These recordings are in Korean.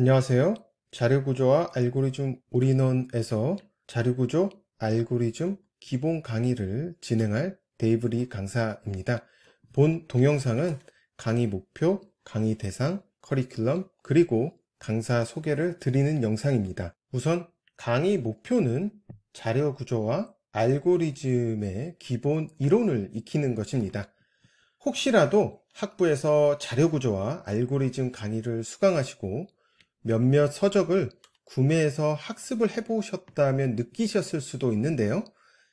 안녕하세요. 자료구조와 알고리즘 올인원에서 자료구조, 알고리즘 기본 강의를 진행할 데이브리 강사입니다. 본 동영상은 강의 목표, 강의 대상, 커리큘럼, 그리고 강사 소개를 드리는 영상입니다. 우선 강의 목표는 자료구조와 알고리즘의 기본 이론을 익히는 것입니다. 혹시라도 학부에서 자료구조와 알고리즘 강의를 수강하시고 몇몇 서적을 구매해서 학습을 해보셨다면 느끼셨을 수도 있는데요.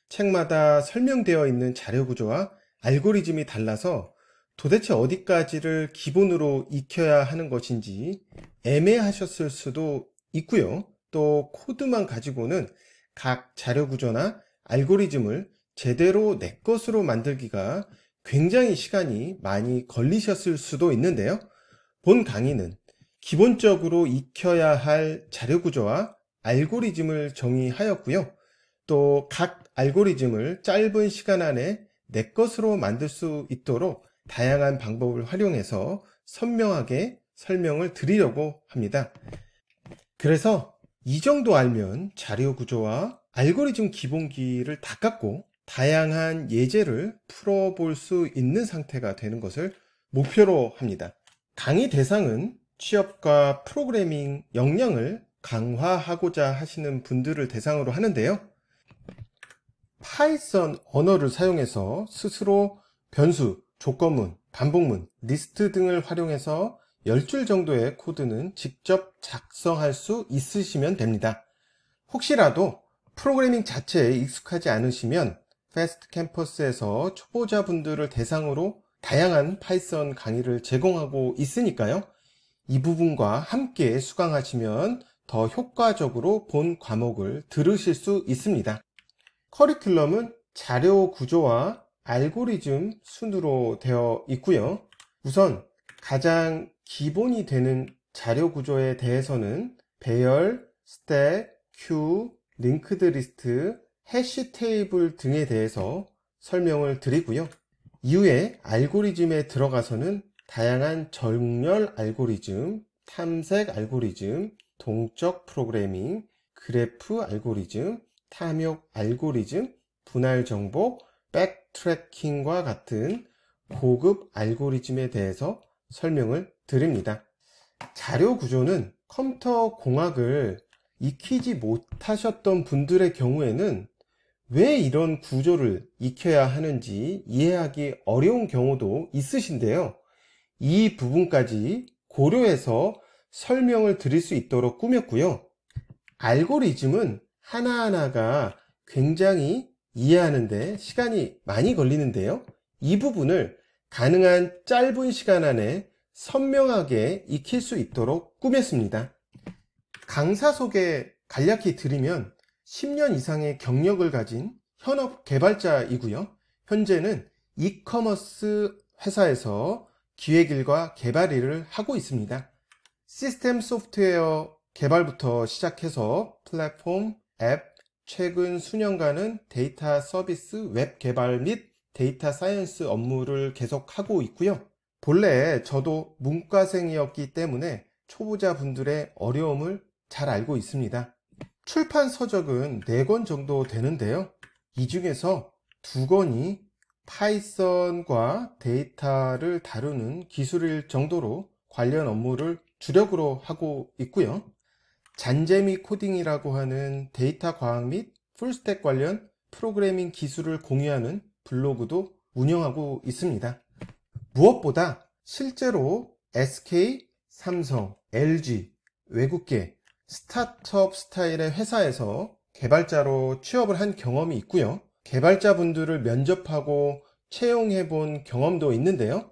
책마다 설명되어 있는 자료 구조와 알고리즘이 달라서 도대체 어디까지를 기본으로 익혀야 하는 것인지 애매하셨을 수도 있고요. 또 코드만 가지고는 각 자료 구조나 알고리즘을 제대로 내 것으로 만들기가 굉장히 시간이 많이 걸리셨을 수도 있는데요. 본 강의는 기본적으로 익혀야 할 자료 구조와 알고리즘을 정의하였고요. 또 각 알고리즘을 짧은 시간 안에 내 것으로 만들 수 있도록 다양한 방법을 활용해서 선명하게 설명을 드리려고 합니다. 그래서 이 정도 알면 자료 구조와 알고리즘 기본기를 다 깎고 다양한 예제를 풀어볼 수 있는 상태가 되는 것을 목표로 합니다. 강의 대상은 취업과 프로그래밍 역량을 강화하고자 하시는 분들을 대상으로 하는데요. 파이썬 언어를 사용해서 스스로 변수, 조건문, 반복문, 리스트 등을 활용해서 10줄 정도의 코드는 직접 작성할 수 있으시면 됩니다. 혹시라도 프로그래밍 자체에 익숙하지 않으시면 페스트 캠퍼스에서 초보자분들을 대상으로 다양한 파이썬 강의를 제공하고 있으니까요. 이 부분과 함께 수강하시면 더 효과적으로 본 과목을 들으실 수 있습니다. 커리큘럼은 자료 구조와 알고리즘 순으로 되어 있고요. 우선 가장 기본이 되는 자료 구조에 대해서는 배열, 스택, 큐, 링크드 리스트, 해시 테이블 등에 대해서 설명을 드리고요. 이후에 알고리즘에 들어가서는 다양한 정렬 알고리즘, 탐색 알고리즘, 동적 프로그래밍, 그래프 알고리즘, 탐욕 알고리즘, 분할 정복, 백트래킹과 같은 고급 알고리즘에 대해서 설명을 드립니다. 자료 구조는 컴퓨터 공학을 익히지 못하셨던 분들의 경우에는 왜 이런 구조를 익혀야 하는지 이해하기 어려운 경우도 있으신데요. 이 부분까지 고려해서 설명을 드릴 수 있도록 꾸몄고요. 알고리즘은 하나하나가 굉장히 이해하는데 시간이 많이 걸리는데요. 이 부분을 가능한 짧은 시간 안에 선명하게 익힐 수 있도록 꾸몄습니다. 강사 소개 간략히 드리면 10년 이상의 경력을 가진 현업 개발자이고요. 현재는 이커머스 회사에서 기획일과 개발일을 하고 있습니다. 시스템 소프트웨어 개발부터 시작해서 플랫폼, 앱, 최근 수년간은 데이터 서비스 웹 개발 및 데이터 사이언스 업무를 계속하고 있고요. 본래 저도 문과생이었기 때문에 초보자분들의 어려움을 잘 알고 있습니다. 출판 서적은 4권 정도 되는데요. 이 중에서 2권이 파이썬과 데이터를 다루는 기술일 정도로 관련 업무를 주력으로 하고 있고요. 잔재미 코딩이라고 하는 데이터 과학 및 풀스택 관련 프로그래밍 기술을 공유하는 블로그도 운영하고 있습니다. 무엇보다 실제로 SK, 삼성, LG, 외국계, 스타트업 스타일의 회사에서 개발자로 취업을 한 경험이 있고요. 개발자분들을 면접하고 채용해 본 경험도 있는데요.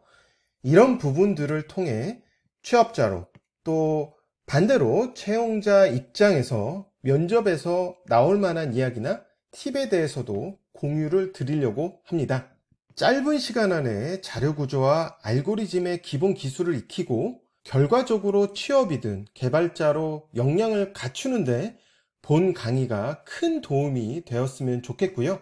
이런 부분들을 통해 취업자로 또 반대로 채용자 입장에서 면접에서 나올 만한 이야기나 팁에 대해서도 공유를 드리려고 합니다. 짧은 시간 안에 자료 구조와 알고리즘의 기본 기술을 익히고 결과적으로 취업이든 개발자로 역량을 갖추는데 본 강의가 큰 도움이 되었으면 좋겠고요.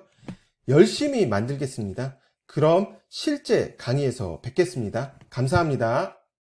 열심히 만들겠습니다. 그럼 실제 강의에서 뵙겠습니다. 감사합니다.